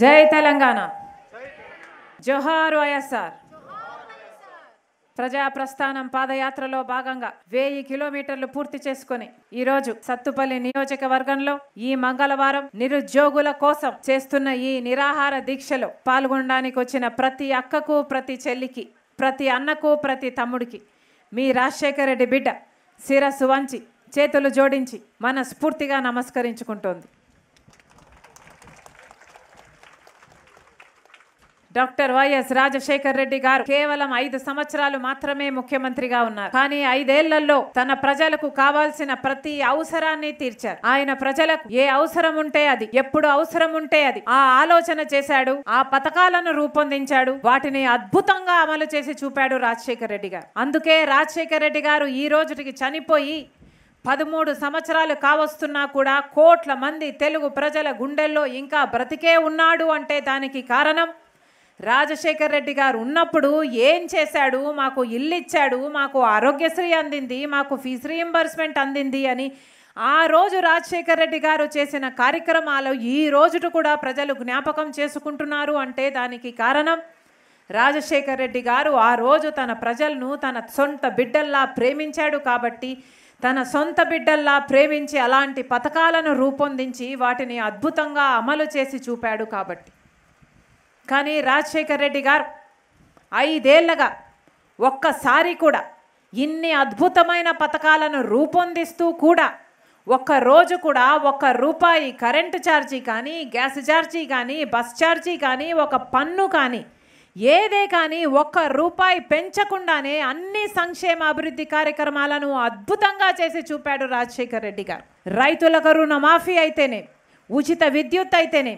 జై తెలంగాణ జోహార్ వైఎస్ఆర్ ప్రజా ప్రస్థానం పాదయాత్రలో భాగంగా వెయ్యి కిలోమీటర్లు పూర్తి చేసుకుని ఈ రోజు సత్తుపల్లి నియోజకవర్గంలో ఈ మంగళవారం నిరుద్యోగుల కోసం చేస్తున్న ఈ నిరాహార దీక్షలో పాల్గొనడానికి వచ్చిన ప్రతి అక్కకు ప్రతి చెల్లికి ప్రతి అన్నకు ప్రతి తమ్ముడికి మీ రాజశేఖర రెడ్డి బిడ్డ శిరస్సు వంచి చేతులు జోడించి స్ఫూర్తిగా నమస్కరించుకుంటోంది డాక్టర్ వైఎస్ రాజశేఖర్ రెడ్డి గారు కేవలం ఐదు సంవత్సరాలు మాత్రమే ముఖ్యమంత్రిగా ఉన్నారు కానీ ఐదేళ్లలో తన ప్రజలకు కావాల్సిన ప్రతి అవసరాన్ని తీర్చారు ఆయన ప్రజలకు ఏ అవసరం ఉంటే అది ఎప్పుడు అవసరం ఉంటే అది ఆ ఆలోచన చేశాడు ఆ పథకాలను రూపొందించాడు వాటిని అద్భుతంగా అమలు చేసి చూపాడు రాజశేఖర్ రెడ్డి గారు అందుకే రాజశేఖర్ రెడ్డి గారు ఈ రోజుకి చనిపోయి పదమూడు సంవత్సరాలు కావస్తున్నా కూడా కోట్ల మంది తెలుగు ప్రజల గుండెల్లో ఇంకా బ్రతికే ఉన్నాడు అంటే దానికి కారణం రాజశేఖర్ రెడ్డి గారు ఉన్నప్పుడు ఏం చేశాడు మాకు ఇల్లు ఇచ్చాడు మాకు ఆరోగ్యశ్రీ అందింది మాకు ఫీజు రీఎంబర్స్మెంట్ అందింది అని ఆ రోజు రాజశేఖర్ రెడ్డి గారు చేసిన కార్యక్రమాలు ఈ రోజుటు కూడా ప్రజలు జ్ఞాపకం చేసుకుంటున్నారు అంటే దానికి కారణం రాజశేఖర్ రెడ్డి గారు ఆ రోజు తన ప్రజలను తన సొంత బిడ్డల్లా ప్రేమించాడు కాబట్టి తన సొంత బిడ్డల్లా ప్రేమించి అలాంటి పథకాలను రూపొందించి వాటిని అద్భుతంగా అమలు చేసి చూపాడు కాబట్టి కానీ రాజశేఖర్ రెడ్డి గారు ఐదేళ్లగా ఒక్కసారి కూడా ఇన్ని అద్భుతమైన పథకాలను రూపొందిస్తూ కూడా ఒక్క రోజు కూడా ఒక్క రూపాయి కరెంటు ఛార్జీ కానీ గ్యాస్ ఛార్జీ కానీ బస్ ఛార్జీ కానీ ఒక పన్ను కానీ ఏదే కానీ ఒక్క రూపాయి పెంచకుండానే అన్ని సంక్షేమ అభివృద్ధి కార్యక్రమాలను అద్భుతంగా చేసి చూపాడు రాజశేఖర్ రెడ్డి గారు రైతులకు రుణమాఫీ అయితేనే ఉచిత విద్యుత్ అయితేనే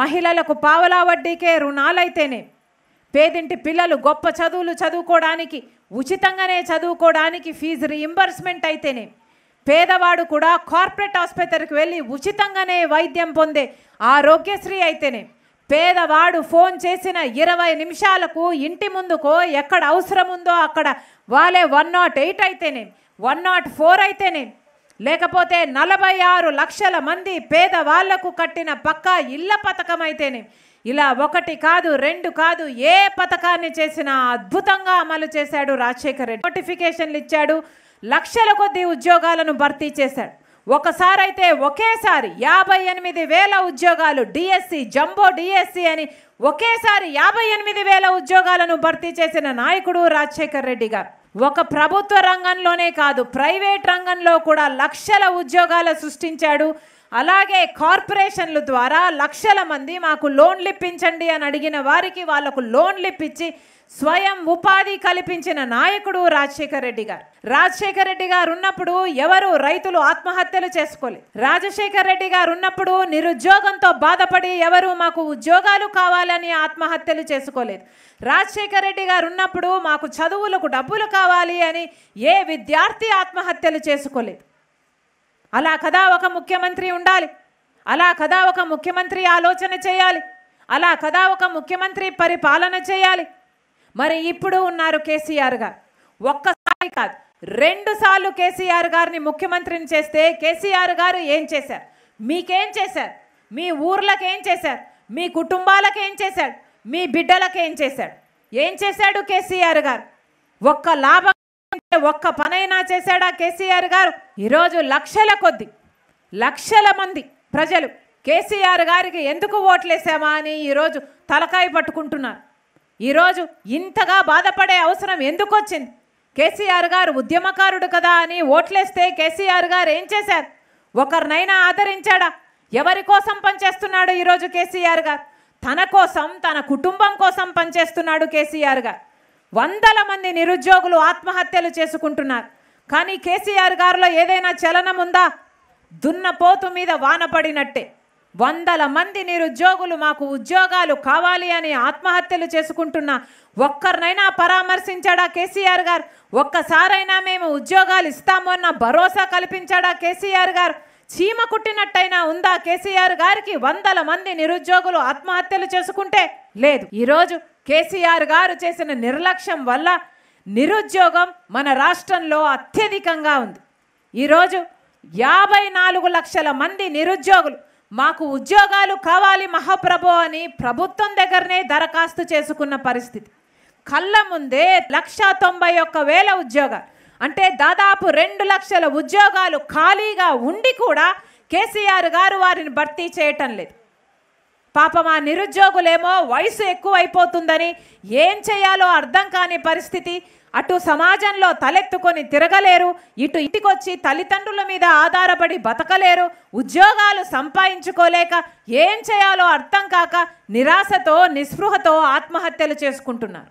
మహిళలకు పావలా వడ్డీకే రుణాలైతేనే పేదింటి పిల్లలు గొప్ప చదువులు చదువుకోవడానికి ఉచితంగానే చదువుకోవడానికి ఫీజు రీఇంబర్స్మెంట్ అయితేనే పేదవాడు కూడా కార్పొరేట్ ఆసుపత్రికి వెళ్ళి ఉచితంగానే వైద్యం పొందే ఆరోగ్యశ్రీ అయితేనే పేదవాడు ఫోన్ చేసిన ఇరవై నిమిషాలకు ఇంటి ముందుకో ఎక్కడ అవసరం ఉందో అక్కడ వాళ్ళే వన్ నాట్ ఎయిట్ అయితేనే వన్ నాట్ ఫోర్ అయితేనే లేకపోతే నలభై ఆరు లక్షల మంది పేదవాళ్లకు కట్టిన పక్కా ఇళ్ల పథకం అయితేనే ఇలా ఒకటి కాదు రెండు కాదు ఏ పథకాన్ని చేసినా అద్భుతంగా అమలు చేశాడు రాజశేఖర్ రెడ్డి నోటిఫికేషన్లు ఇచ్చాడు లక్షల కొద్ది ఉద్యోగాలను భర్తీ చేశాడు ఒకసారైతే ఒకేసారి యాభై ఎనిమిది వేల ఉద్యోగాలు డిఎస్సి జంబో డిఎస్సి అని ఒకేసారి యాభై ఎనిమిది వేల ఉద్యోగాలను భర్తీ చేసిన నాయకుడు రాజశేఖర్ రెడ్డి గారు ఒక ప్రభుత్వ రంగంలోనే కాదు ప్రైవేట్ రంగంలో కూడా లక్షల ఉద్యోగాలు సృష్టించాడు అలాగే కార్పొరేషన్ల ద్వారా లక్షల మంది మాకు లోన్లు ఇప్పించండి అని అడిగిన వారికి వాళ్లకు లోన్లు ఇప్పించి స్వయం ఉపాధి కల్పించిన నాయకుడు రాజశేఖర రెడ్డి గారు రాజశేఖర రెడ్డి గారు ఉన్నప్పుడు ఎవరు రైతులు ఆత్మహత్యలు చేసుకోలేదు రాజశేఖర రెడ్డి గారు ఉన్నప్పుడు నిరుద్యోగంతో బాధపడి ఎవరు మాకు ఉద్యోగాలు కావాలని ఆత్మహత్యలు చేసుకోలేదు రాజశేఖర రెడ్డి గారు ఉన్నప్పుడు మాకు చదువులకు డబ్బులు కావాలి అని ఏ విద్యార్థి ఆత్మహత్యలు చేసుకోలేదు అలా కదా ఒక ముఖ్యమంత్రి ఉండాలి అలా కదా ఒక ముఖ్యమంత్రి ఆలోచన చేయాలి అలా కదా ఒక ముఖ్యమంత్రి పరిపాలన చేయాలి మరి ఇప్పుడు ఉన్నారు కేసీఆర్ గారు ఒక్కసారి కాదు రెండు సార్లు కేసీఆర్ గారిని ముఖ్యమంత్రిని చేస్తే కేసీఆర్ గారు ఏం చేశారు మీకేం చేశారు మీ ఊర్లకేం చేశారు మీ కుటుంబాలకు ఏం చేశాడు మీ బిడ్డలకు ఏం చేశాడు ఏం చేశాడు కేసీఆర్ గారు ఒక్క లాభం ఒక్క పనైనా చేశాడా కేసీఆర్ గారు ఈరోజు లక్షల కొద్ది లక్షల మంది ప్రజలు కేసీఆర్ గారికి ఎందుకు ఓట్లేసామా అని ఈరోజు తలకాయ పట్టుకుంటున్నారు ఈరోజు ఇంతగా బాధపడే అవసరం ఎందుకు వచ్చింది కేసీఆర్ గారు ఉద్యమకారుడు కదా అని ఓట్లేస్తే కేసీఆర్ గారు ఏం చేశారు ఒకరినైనా ఆదరించాడా ఎవరి కోసం పనిచేస్తున్నాడు ఈరోజు కేసీఆర్ గారు తన కోసం తన కుటుంబం కోసం పనిచేస్తున్నాడు కేసీఆర్ గారు వందల మంది నిరుద్యోగులు ఆత్మహత్యలు చేసుకుంటున్నారు కానీ కేసీఆర్ గారిలో ఏదైనా చలనం ఉందా దున్నపోతు మీద వానపడినట్టే వందల మంది నిరుద్యోగులు మాకు ఉద్యోగాలు కావాలి అని ఆత్మహత్యలు చేసుకుంటున్న ఒక్కరినైనా పరామర్శించాడా కేసీఆర్ గారు ఒక్కసారైనా మేము ఉద్యోగాలు ఇస్తాము అన్న భరోసా కల్పించాడా కేసీఆర్ గారు చీమ కుట్టినట్టయినా ఉందా కేసీఆర్ గారికి వందల మంది నిరుద్యోగులు ఆత్మహత్యలు చేసుకుంటే లేదు ఈరోజు కేసీఆర్ గారు చేసిన నిర్లక్ష్యం వల్ల నిరుద్యోగం మన రాష్ట్రంలో అత్యధికంగా ఉంది ఈరోజు యాభై నాలుగు లక్షల మంది నిరుద్యోగులు మాకు ఉద్యోగాలు కావాలి మహాప్రభు అని ప్రభుత్వం దగ్గరనే దరఖాస్తు చేసుకున్న పరిస్థితి కళ్ళ ముందే లక్ష తొంభై ఒక్క వేల ఉద్యోగాలు అంటే దాదాపు రెండు లక్షల ఉద్యోగాలు ఖాళీగా ఉండి కూడా కేసీఆర్ గారు వారిని భర్తీ చేయటం లేదు పాపం ఆ నిరుద్యోగులేమో వయసు ఎక్కువ అయిపోతుందని ఏం చేయాలో అర్థం కాని పరిస్థితి అటు సమాజంలో తలెత్తుకొని తిరగలేరు ఇటు ఇంటికొచ్చి తల్లిదండ్రుల మీద ఆధారపడి బతకలేరు ఉద్యోగాలు సంపాదించుకోలేక ఏం చేయాలో అర్థం కాక నిరాశతో నిస్పృహతో ఆత్మహత్యలు చేసుకుంటున్నారు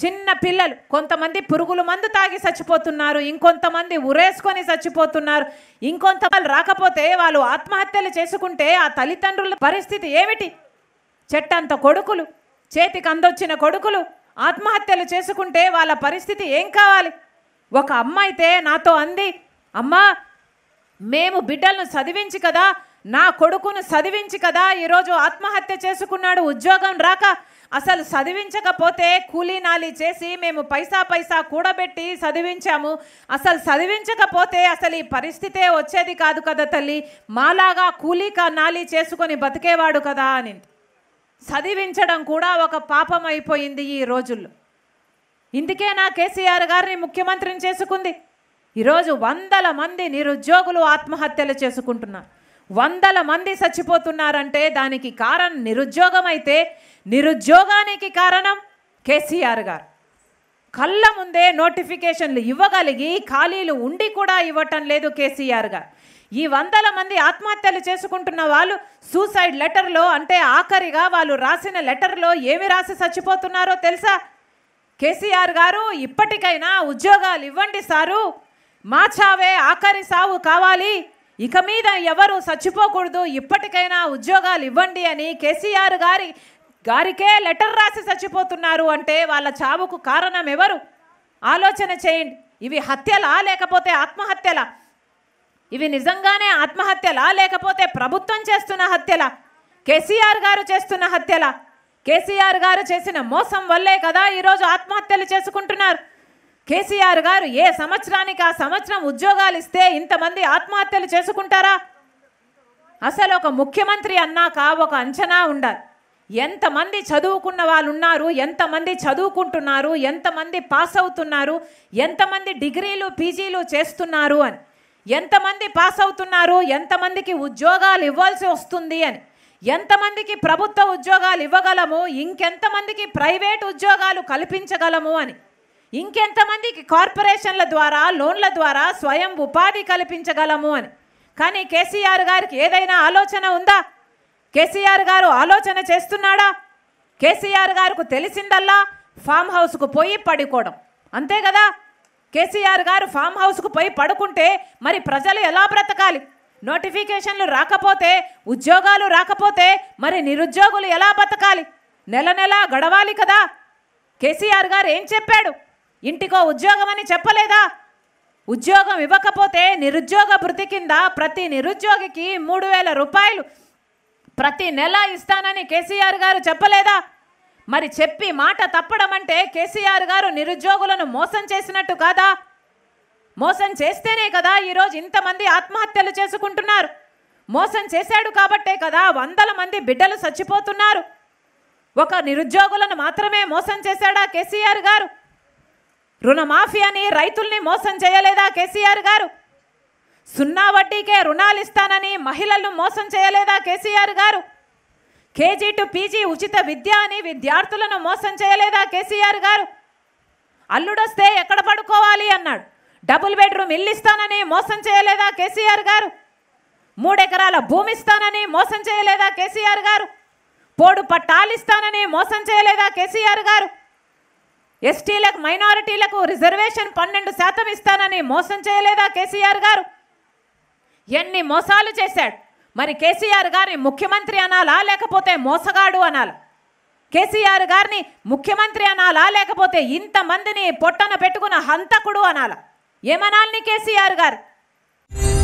చిన్న పిల్లలు కొంతమంది పురుగుల మందు తాగి చచ్చిపోతున్నారు ఇంకొంతమంది ఉరేసుకొని చచ్చిపోతున్నారు ఇంకొంత వాళ్ళు రాకపోతే వాళ్ళు ఆత్మహత్యలు చేసుకుంటే ఆ తల్లిదండ్రుల పరిస్థితి ఏమిటి చెట్టంత కొడుకులు చేతికి అందొచ్చిన కొడుకులు ఆత్మహత్యలు చేసుకుంటే వాళ్ళ పరిస్థితి ఏం కావాలి ఒక అమ్మ అయితే నాతో అంది అమ్మా మేము బిడ్డలను చదివించి కదా నా కొడుకును చదివించి కదా ఈరోజు ఆత్మహత్య చేసుకున్నాడు ఉద్యోగం రాక అసలు చదివించకపోతే కూలీనాలి చేసి మేము పైసా పైసా కూడబెట్టి చదివించాము అసలు చదివించకపోతే అసలు ఈ పరిస్థితే వచ్చేది కాదు కదా తల్లి మాలాగా కూలీ నాలి చేసుకొని బతికేవాడు కదా అని చదివించడం కూడా ఒక పాపం అయిపోయింది ఈ రోజుల్లో ఇందుకే నా కేసీఆర్ గారిని ముఖ్యమంత్రిని చేసుకుంది ఈరోజు వందల మంది నిరుద్యోగులు ఆత్మహత్యలు చేసుకుంటున్నారు వందల మంది చచ్చిపోతున్నారంటే దానికి కారణం నిరుద్యోగం అయితే నిరుద్యోగానికి కారణం కేసీఆర్ గారు కళ్ళ ముందే నోటిఫికేషన్లు ఇవ్వగలిగి ఖాళీలు ఉండి కూడా ఇవ్వటం లేదు కేసీఆర్ గారు ఈ వందల మంది ఆత్మహత్యలు చేసుకుంటున్న వాళ్ళు సూసైడ్ లెటర్లో అంటే ఆఖరిగా వాళ్ళు రాసిన లెటర్లో ఏమి రాసి చచ్చిపోతున్నారో తెలుసా కేసీఆర్ గారు ఇప్పటికైనా ఉద్యోగాలు ఇవ్వండి సారు మా చావే ఆఖరి సావు కావాలి ఇక మీద ఎవరు చచ్చిపోకూడదు ఇప్పటికైనా ఉద్యోగాలు ఇవ్వండి అని కేసీఆర్ గారి గారికే లెటర్ రాసి చచ్చిపోతున్నారు అంటే వాళ్ళ చావుకు కారణం ఎవరు ఆలోచన చేయండి ఇవి హత్యలా లేకపోతే ఆత్మహత్యలా ఇవి నిజంగానే ఆత్మహత్యలా లేకపోతే ప్రభుత్వం చేస్తున్న హత్యలా కేసీఆర్ గారు చేస్తున్న హత్యలా కేసీఆర్ గారు చేసిన మోసం వల్లే కదా ఈరోజు ఆత్మహత్యలు చేసుకుంటున్నారు కేసీఆర్ గారు ఏ సంవత్సరానికి ఆ సంవత్సరం ఉద్యోగాలు ఇస్తే ఇంతమంది ఆత్మహత్యలు చేసుకుంటారా అసలు ఒక ముఖ్యమంత్రి అన్నాక ఒక అంచనా ఉండాలి ఎంతమంది చదువుకున్న వాళ్ళు ఉన్నారు ఎంతమంది చదువుకుంటున్నారు ఎంతమంది పాస్ అవుతున్నారు ఎంతమంది డిగ్రీలు పీజీలు చేస్తున్నారు అని ఎంతమంది పాస్ అవుతున్నారు ఎంతమందికి ఉద్యోగాలు ఇవ్వాల్సి వస్తుంది అని ఎంతమందికి ప్రభుత్వ ఉద్యోగాలు ఇవ్వగలము ఇంకెంతమందికి ప్రైవేట్ ఉద్యోగాలు కల్పించగలము అని ఇంకెంతమందికి కార్పొరేషన్ల ద్వారా లోన్ల ద్వారా స్వయం ఉపాధి కల్పించగలము అని కానీ కేసీఆర్ గారికి ఏదైనా ఆలోచన ఉందా కేసీఆర్ గారు ఆలోచన చేస్తున్నాడా కేసీఆర్ గారికి తెలిసిందల్లా ఫామ్ హౌస్కు పోయి పడుకోవడం అంతే కదా కేసీఆర్ గారు ఫామ్ హౌస్కు పోయి పడుకుంటే మరి ప్రజలు ఎలా బ్రతకాలి నోటిఫికేషన్లు రాకపోతే ఉద్యోగాలు రాకపోతే మరి నిరుద్యోగులు ఎలా బతకాలి నెల నెలా గడవాలి కదా కేసీఆర్ గారు ఏం చెప్పాడు ఇంటికో ఉద్యోగం అని చెప్పలేదా ఉద్యోగం ఇవ్వకపోతే నిరుద్యోగ భృతి కింద ప్రతి నిరుద్యోగికి మూడు వేల రూపాయలు ప్రతి నెల ఇస్తానని కేసీఆర్ గారు చెప్పలేదా మరి చెప్పి మాట తప్పడం అంటే కేసీఆర్ గారు నిరుద్యోగులను మోసం చేసినట్టు కాదా మోసం చేస్తేనే కదా ఈరోజు ఇంతమంది ఆత్మహత్యలు చేసుకుంటున్నారు మోసం చేశాడు కాబట్టే కదా వందల మంది బిడ్డలు చచ్చిపోతున్నారు ఒక నిరుద్యోగులను మాత్రమే మోసం చేశాడా కేసీఆర్ గారు రుణమాఫీ అని రైతుల్ని మోసం చేయలేదా కేసీఆర్ గారు సున్నా వడ్డీకే రుణాలు ఇస్తానని మహిళలను మోసం చేయలేదా కేసీఆర్ గారు కేజీ టు పీజీ ఉచిత విద్య అని విద్యార్థులను మోసం చేయలేదా కేసీఆర్ గారు అల్లుడొస్తే ఎక్కడ పడుకోవాలి అన్నాడు డబుల్ బెడ్రూమ్ ఇల్లు ఇస్తానని మోసం చేయలేదా కేసీఆర్ గారు మూడెకరాల భూమి ఇస్తానని మోసం చేయలేదా కేసీఆర్ గారు పోడు పట్టాలిస్తానని మోసం చేయలేదా కేసీఆర్ గారు ఎస్టీలకు మైనారిటీలకు రిజర్వేషన్ పన్నెండు శాతం ఇస్తానని మోసం చేయలేదా కేసీఆర్ గారు ఎన్ని మోసాలు చేశాడు మరి కేసీఆర్ గారిని ముఖ్యమంత్రి అనాలా లేకపోతే మోసగాడు అనాలా కేసీఆర్ గారిని ముఖ్యమంత్రి అనాలా లేకపోతే ఇంతమందిని పొట్టన పెట్టుకున్న హంతకుడు అనాలా ఏమనాలని కేసీఆర్ గారు